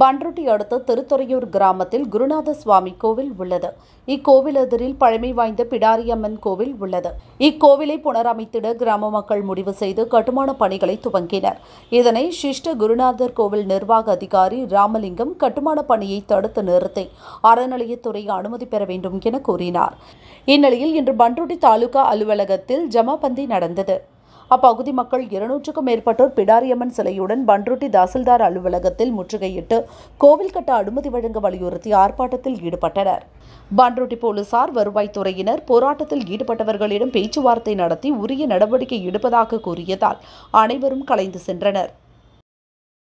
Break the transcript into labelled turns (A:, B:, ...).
A: பண்ருட்டி அடுத்த திருத்துறையூர் கிராமத்தில் குருநாத சுவாமி கோவில் உள்ளது இக்கோவில் எதிரில் பழமை வாய்ந்த பிடாரியம்மன் கோவில் உள்ளது இக்கோவிலை புனரமைத்திட கிராம மக்கள் முடிவு செய்து கட்டுமான பணிகளை துவங்கினர் இதனை சிஷ்ட குருநாதர் கோவில் நிர்வாக அதிகாரி ராமலிங்கம் கட்டுமான பணியை தடுத்து நிறுத்தி அறநிலையத்துறை அனுமதி பெற வேண்டும் என கூறினார் இந்நிலையில் இன்று பண்ருட்டி தாலுகா அலுவலகத்தில் ஜமாபந்தி நடந்தது அப்பகுதி மக்கள் இருநூற்றுக்கும் மேற்பட்டோர் பிடாரியம்மன் சிலையுடன் பன்ருட்டி தாசில்தார் அலுவலகத்தில் முற்றுகையிட்டு கோவில் கட்ட அனுமதி வழங்க வலியுறுத்தி ஆர்ப்பாட்டத்தில் ஈடுபட்டனர் பன்ருட்டி போலீசார் வருவாய்த்துறையினர் போராட்டத்தில் ஈடுபட்டவர்களிடம் பேச்சுவார்த்தை நடத்தி உரிய நடவடிக்கை எடுப்பதாக கூறியதால் அனைவரும் கலைந்து சென்றனர்